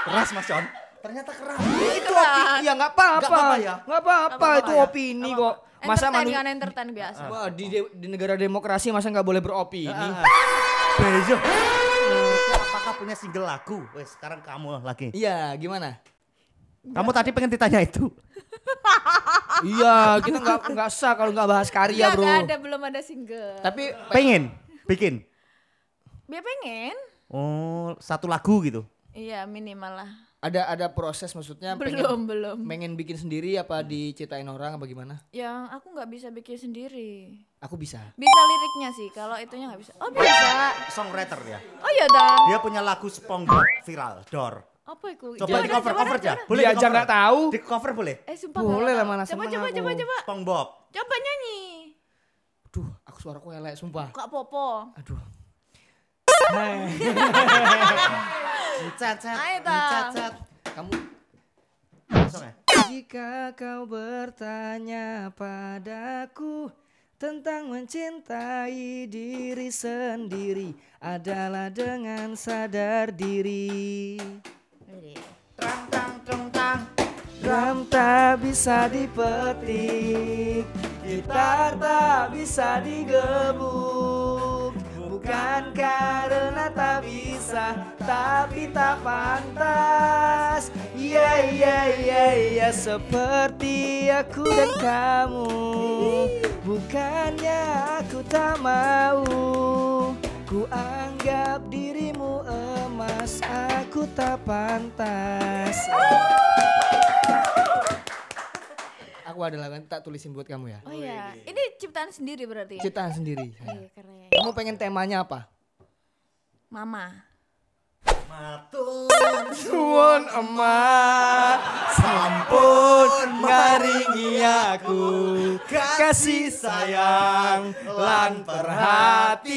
keras Mas John. Ternyata keras. itu opini. Iya, ya nggak apa-apa. Nggak apa-apa ya. itu opini apa -apa. kok. Masa manusia kan entertain ah. biasa. Wah, di, de di negara demokrasi masa nggak boleh beropini? Ah, ah. Bejo. Eh, apakah punya single lagu? Wes, sekarang kamu lagi. Iya, gimana? Kamu tadi pengen ditanya itu. iya, kita nggak nggak sah kalau nggak bahas karya, Bro. Enggak ada, belum ada single. Tapi pengen bikin. Dia pengen. Oh, satu lagu gitu. Iya, minimal lah. Ada ada proses maksudnya belum pengen, belum pengen bikin sendiri apa diceritain orang apa gimana? Yang aku nggak bisa bikin sendiri. Aku bisa. Bisa liriknya sih, kalau itunya nggak bisa. Oh bisa. Songwriter ya Oh iya dah. Dia punya lagu SpongeBob viral, Dor. Apa itu? Coba di cover cover aja. Boleh aja nggak tahu. Di cover boleh. Eh sumpah boleh lah mana Coba coba coba coba. SpongeBob. Coba nyanyi. Duh, aku suaraku elek sumpah. Kak Popo. Aduh cacat, cacat, Kamu langsung ya? Jika kau bertanya padaku tentang mencintai diri sendiri adalah dengan sadar diri. Iya. Trang tang trong tang. ram tak bisa dipetik, gitar tak bisa digebuk. Bukan karena tak bisa Tapi tak pantas Ya ya ya ya Seperti aku dan kamu Bukannya aku tak mau Ku anggap dirimu emas Aku tak pantas Aku ada lagu tak tulisin buat kamu ya. Oh iya. Oh, iya. Ini ciptaan sendiri berarti. Ya? Ciptaan sendiri. Iya, keren. Kamu pengen temanya apa? Mama. Matur suwun emak sampun maringi aku kasih sayang lan perhatian.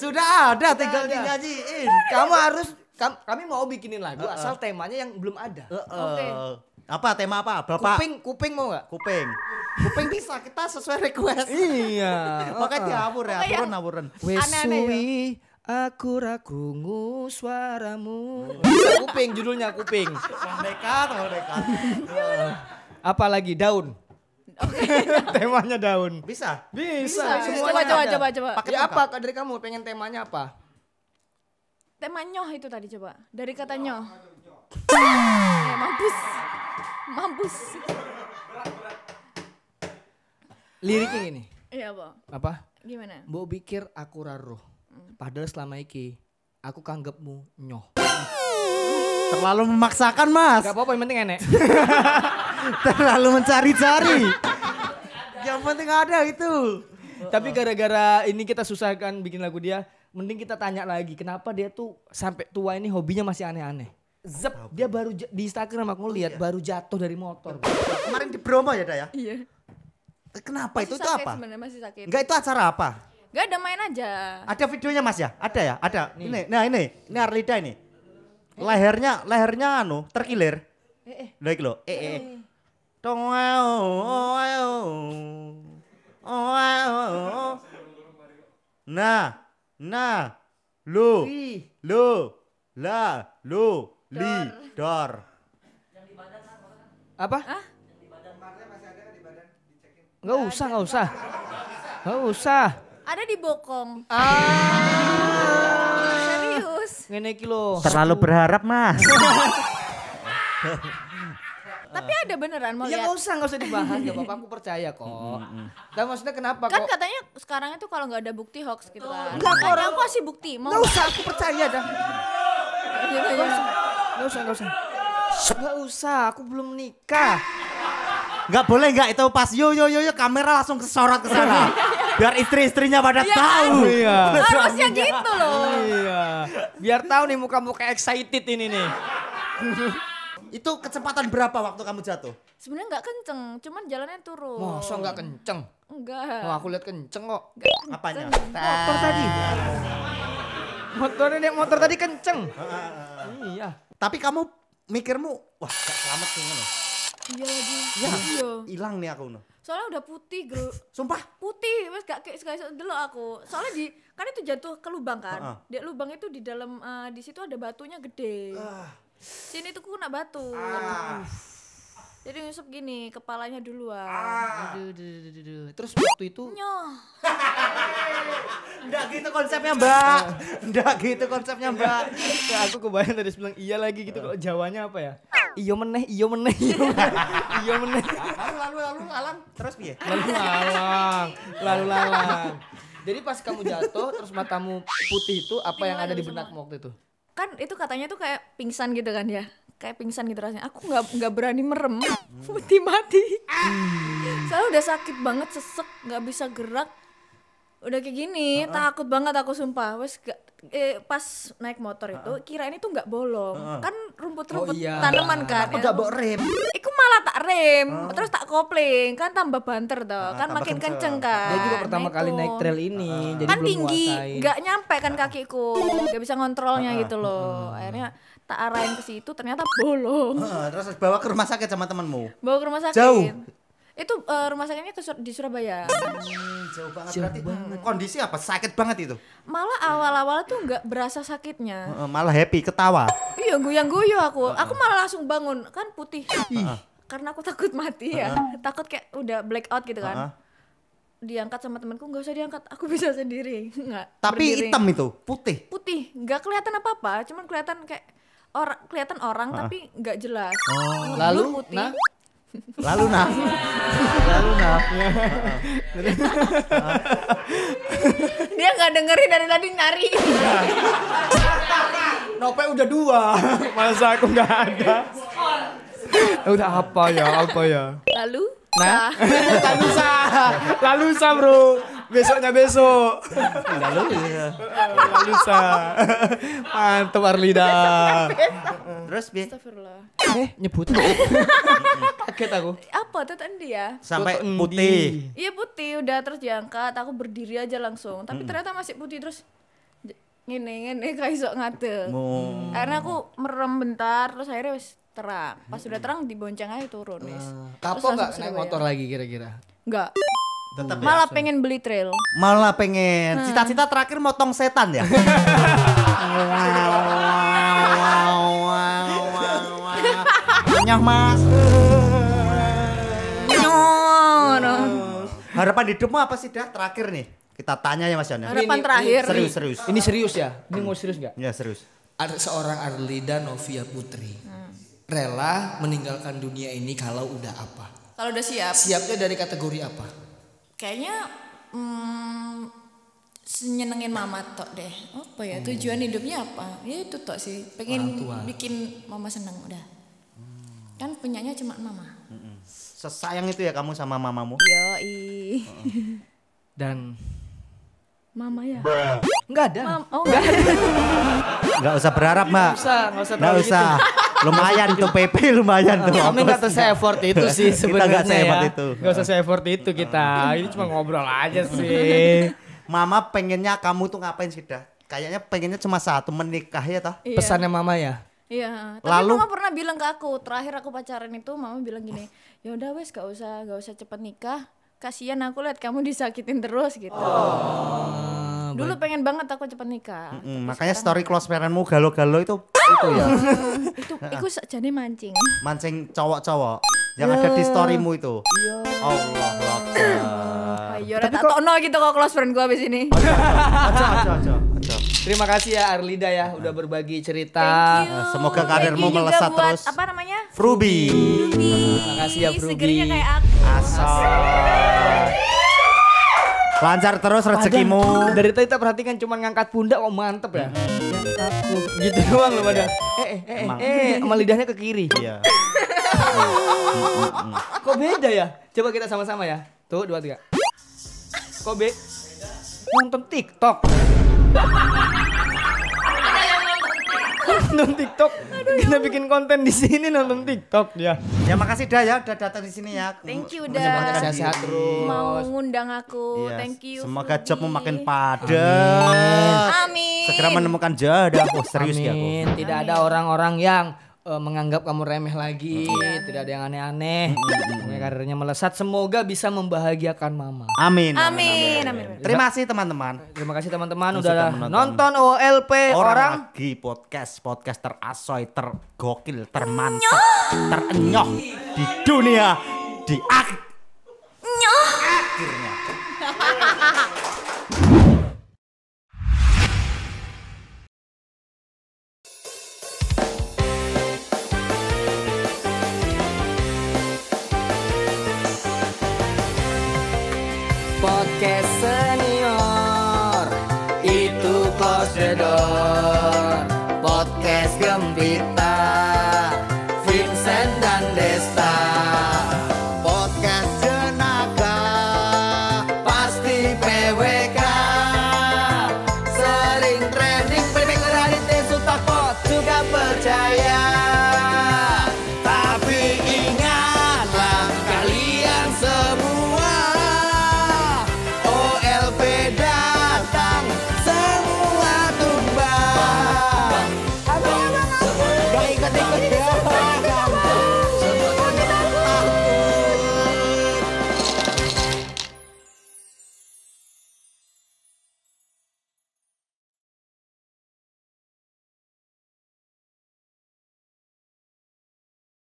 Sudah ada tinggal dinyanyiin. Kamu harus kami mau bikinin lagu asal temanya yang belum ada. Oke. Okay. Apa tema apa? Bapak? Kuping, kuping mau nggak? Kuping. Kuping bisa kita sesuai request. iya. Makanya diawur ya, turun awuran Wes suwi Aku rakungu suaramu. kuping judulnya kuping. Dekat, Apa Apalagi daun. Okay. temanya daun. Bisa. Bisa. Bisa. semua Coba, coba, coba, coba. Pakai ya, apa dari kamu? Pengen temanya apa? temanya nyoh itu tadi coba. Dari kata nyoh. bagus mampus. Mampus. Liriknya gini. Iya, Bo. Apa? Gimana? Bo pikir aku raruh. Padahal selama ini aku kanggepmu nyoh. Terlalu memaksakan, Mas. Gak apa-apa, yang penting enek. Terlalu mencari-cari. yang penting ada itu. Tapi gara-gara ini kita susahkan bikin lagu dia, mending kita tanya lagi kenapa dia tuh sampai tua ini hobinya masih aneh-aneh. Zep, ah, okay. dia baru di Instagram aku lihat oh, iya. baru jatuh dari motor. Iya. Kemarin di Bromo ya, ya. Iya. Eh, kenapa masih itu sakit, itu apa? Sebenarnya masih sakit. Enggak itu acara apa? Enggak ada main aja. Ada videonya Mas ya? Ada ya? Ada. Nih. Ini. Nah, ini. Ini Arlida ini. Eh. Lehernya lehernya anu terkilir. Eh eh. Lah iki lho. Eh eh. eh eh. Tong ayo. Ayo. Ayo. Nah. Nah. Lu. Lu. La. Lu. Lidar. Kan, Apa? Hah? Yang di Enggak usah, enggak usah. Enggak usah. Ada di bokong. Ah. Serius. Ngene iki lho. Terlalu berharap, Mas. Tapi ada beneran mau ya, lihat. Ya usah, nggak usah dibahas, gak apa-apa, aku percaya kok. Tapi maksudnya kenapa kan kok? katanya sekarang itu kalau nggak ada bukti hoax gitu kan. Enggak, orang aku kasih bukti. Mau. Nggak usah, aku percaya dah. Gitu, ya. Gak usah, gak usah. Gak usah, aku belum nikah Gak boleh gak itu pas yo yo yo yo kamera langsung kesorot ke sana. Biar istri-istrinya pada ya, tahu. Iya. Harusnya gitu loh. Iya. Biar tahu nih muka-muka excited ini nih. itu kecepatan berapa waktu kamu jatuh? Sebenarnya nggak kenceng, cuman jalannya turun. Masa nggak kenceng? Enggak. Wah, aku lihat kenceng kok. Enggak kenceng. Apanya? Motor tadi. Ah. Motornya motor tadi kenceng. Ah, ah, iya. Tapi kamu mikirmu, wah gak selamat sih ngono. Iya lagi. Ya, iya. Hilang nih aku no Soalnya udah putih, Bro. Sumpah? Putih, wes gak kayak sekali dulu aku. Soalnya di kan itu jatuh ke lubang kan. Uh -uh. Di lubang itu di dalam uh, di situ ada batunya gede. Uh. Sini tuh kena batu. uh. Uh. Jadi Yusuf gini, kepalanya duluan. Ah. Terus waktu itu nyoh. Enggak gitu konsepnya, Mbak. Enggak gitu konsepnya, Mbak. Nah, aku kebayang tadi bilang iya lagi gitu kalau Jawanya apa ya? Iyo meneh, iyo meneh, iyo meneh. Iyo meneh. Lalu lalu lalu lalang terus piye? Lalu lalang. Lalu lalang. Jadi pas kamu jatuh terus matamu putih itu apa yang ada di benakmu waktu itu? Kan itu katanya tuh kayak pingsan gitu kan ya? kayak pingsan gitu rasanya aku nggak nggak berani merem putih mati hmm. saya udah sakit banget sesek nggak bisa gerak udah kayak gini uh -uh. takut banget aku sumpah wes eh, pas naik motor itu uh -uh. kirain itu nggak bolong uh -uh. kan rumput-rumput oh, iya. tanaman kan aku nggak gak rem Iku malah tak rem uh terus tak kopling kan tambah banter tuh uh kan makin kenceng, kenceng kan dia juga pertama nah, kali naik trail ini uh -huh. jadi kan belum tinggi nggak nyampe kan kakiku nggak bisa ngontrolnya uh -huh. gitu loh uh -huh. akhirnya tak arahin ke situ ternyata bolong. Uh, terus bawa ke rumah sakit sama temanmu. Bawa ke rumah sakit. Jauh. Itu uh, rumah sakitnya ke, di Surabaya. Hmm, jauh banget jauh berarti. Banget. Kondisi apa? Sakit banget itu. Malah awal-awal tuh nggak berasa sakitnya. Uh, uh, malah happy, ketawa. Iya, guyang-guyu aku. Uh, uh. Aku malah langsung bangun, kan putih. Uh, uh. Karena aku takut mati ya. Uh, uh. Takut kayak udah black out gitu kan. Uh, uh diangkat sama temanku nggak usah diangkat aku bisa sendiri nggak tapi berdiri. hitam itu putih putih nggak kelihatan apa apa cuman kelihatan kayak orang kelihatan orang uh. tapi nggak jelas. Oh. Lalu putih. Nah? Lalu nah. Lalu nah. Dia nggak dengerin dari tadi nyari. Nope udah dua, masa aku nggak ada. udah apa ya, apa ya. Lalu? Nah, lalu sah, lalu sah bro. Besoknya besok. Lalu lusa. lusa. Mantep Arlida. Terus bi. Astagfirullah. Eh nyebut. Kaget aku. Apa tuh tadi ya? Sampai putih. Iya putih udah terus diangkat. Aku berdiri aja langsung. Tapi ternyata masih putih terus ini ini kayak sok ngate. Karena aku merem bentar terus akhirnya wis terang. Pas sudah terang dibonceng aja turun wis. Eh, kapok nggak naik motor lagi kira-kira? Enggak. Tetap ya. Malah pengen beli trail. Malah pengen. Hmm. Cita-cita terakhir motong setan ya. Nyah mas. Harapan hidupmu apa sih dah terakhir nih? Kita tanya ya Mas Jan. Ya. Harapan terakhir. Serius serius. Ini serius ya? Ini mau serius nggak? Ya serius. Ada seorang Arlida Novia Putri hmm. rela meninggalkan dunia ini kalau udah apa? Kalau udah siap. Siapnya dari kategori apa? kayaknya hmm, senyenengin mama tok deh apa ya hmm. tujuan hidupnya apa ya itu tok sih pengen bikin mama seneng udah hmm. kan punyanya cuma mama hmm. sesayang itu ya kamu sama mamamu yo i dan Mama ya? Enggak ada. Mam, oh enggak ada. Enggak usah berharap, Mbak. Enggak usah, enggak usah. Enggak usah. Gitu lumayan tuh PP lumayan tuh. Kami nggak tuh effort itu sih sebenarnya. Kita nggak effort itu. Nggak usah effort itu kita. Hmm. Ini cuma ngobrol aja sih. Mama pengennya kamu tuh ngapain sih dah? Kayaknya pengennya cuma satu menikah ya toh. Iya. Pesannya mama ya. Iya. Tapi Lalu, mama pernah bilang ke aku terakhir aku pacaran itu mama bilang gini, ya udah wes gak usah gak usah cepet nikah. Kasihan aku lihat kamu disakitin terus gitu. Oh Dulu pengen banget aku cepet nikah. Mm -hmm. Makanya story close parentmu galau-galau itu itu ya. itu itu jadi mancing. Mancing cowok-cowok yang yeah. ada di storymu itu. Iya. Yeah. Allah Akbar. Ayo tak kok... no gitu kok close friend gua habis ini. Aja aja aja. Terima kasih ya Arlida ya udah berbagi cerita. Semoga karirmu melesat buat, terus. Apa namanya? Ruby Frubi. Terima kasih ya Frubi. Segernya kayak aku. Asal. Lancar terus rezekimu. Dari tadi kita perhatikan cuma ngangkat pundak kok oh, mantep ya. Aku gitu doang loh pada. Eh eh eh, eh eh sama lidahnya ke kiri. Iya. Kok beda ya? Coba kita sama-sama ya. Tuh, dua, tiga. Kok be? Nonton TikTok nonton TikTok. Aduh, ya kita ya. bikin konten di sini nonton TikTok ya. Ya makasih dah ya udah datang di sini ya. Thank you udah sehat terus. Mau ngundang aku. Yes. Iya, Thank you. Semoga jobmu makin padat. Amin. Amin. Segera menemukan jodoh. Oh, serius Amin. ya aku. Tidak Amin. ada orang-orang yang uh, menganggap kamu remeh lagi, hmm. tidak iya. ada yang aneh-aneh. Hmm, hmm, hmm, hmm. Karirnya melesat, semoga bisa membahagiakan mama. Amin. Amin. amin, amin. amin. Terima kasih teman-teman. Terima kasih teman-teman udah teman -teman. nonton OLP orang, orang lagi podcast podcast terasoy, tergokil, termantap, terenyoh di dunia di ak akhirnya.